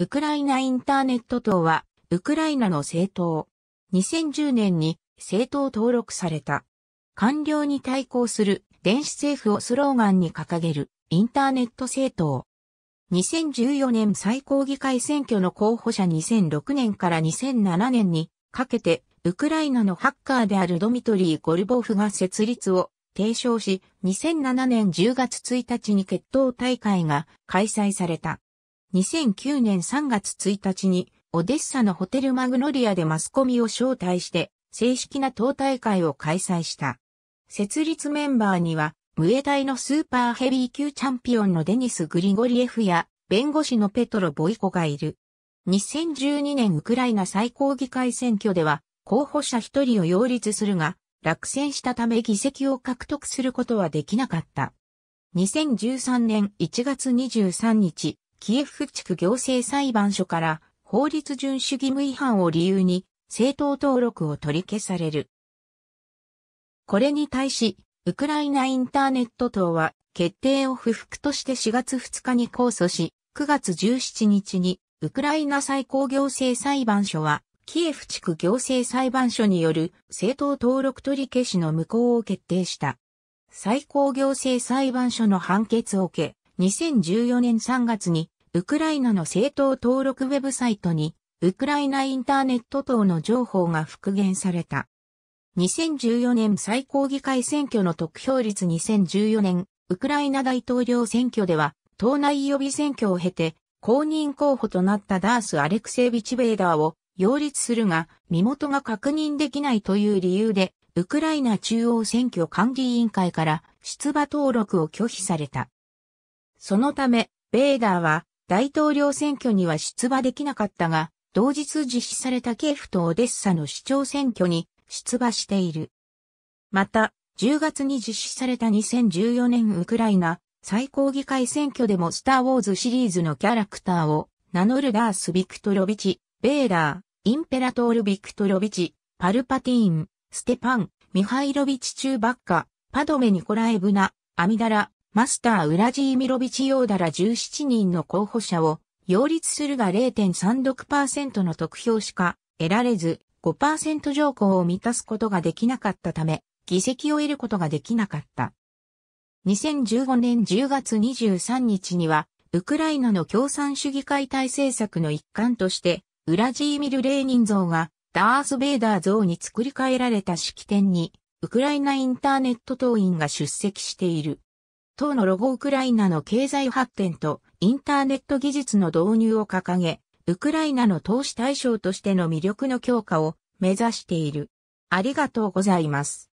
ウクライナインターネット党は、ウクライナの政党。2010年に政党登録された。官僚に対抗する電子政府をスローガンに掲げるインターネット政党。2014年最高議会選挙の候補者2006年から2007年にかけてウクライナのハッカーであるドミトリー・ゴルボフが設立を提唱し2007年10月1日に決闘大会が開催された。2009年3月1日に、オデッサのホテルマグノリアでマスコミを招待して、正式な党大会を開催した。設立メンバーには、ムエタイのスーパーヘビー級チャンピオンのデニス・グリゴリエフや、弁護士のペトロ・ボイコがいる。2012年ウクライナ最高議会選挙では、候補者1人を擁立するが、落選したため議席を獲得することはできなかった。2013年1月23日、キエフ地区行政裁判所から法律遵守義務違反を理由に政党登録を取り消される。これに対し、ウクライナインターネット党は決定を不服として4月2日に控訴し、9月17日にウクライナ最高行政裁判所はキエフ地区行政裁判所による政党登録取り消しの無効を決定した。最高行政裁判所の判決を受け、2014年3月にウクライナの政党登録ウェブサイトに、ウクライナインターネット等の情報が復元された。2014年最高議会選挙の得票率2014年、ウクライナ大統領選挙では、党内予備選挙を経て、公認候補となったダース・アレクセービチ・ベーダーを擁立するが、身元が確認できないという理由で、ウクライナ中央選挙管理委員会から出馬登録を拒否された。そのため、ベーダーは大統領選挙には出馬できなかったが、同日実施されたケーフとオデッサの市長選挙に出馬している。また、10月に実施された2014年ウクライナ最高議会選挙でもスター・ウォーズシリーズのキャラクターを名乗るダース・ビクトロビチ、ベーダー、インペラトール・ビクトロビチ、パルパティーン、ステパン、ミハイロビチ・チューバッカ、パドメ・ニコライブナ、アミダラ、マスターウラジーミロビチヨーダら17人の候補者を擁立するが0.36%の得票しか得られず5%条項を満たすことができなかったため議席を得ることができなかった。2015年10月23日にはウクライナの共産主義解体政策の一環としてウラジーミル・レーニン像がダース・ベイダー像に作り変えられた式典にウクライナインターネット党員が出席している。党のロゴウクライナの経済発展とインターネット技術の導入を掲げ、ウクライナの投資対象としての魅力の強化を目指している。ありがとうございます。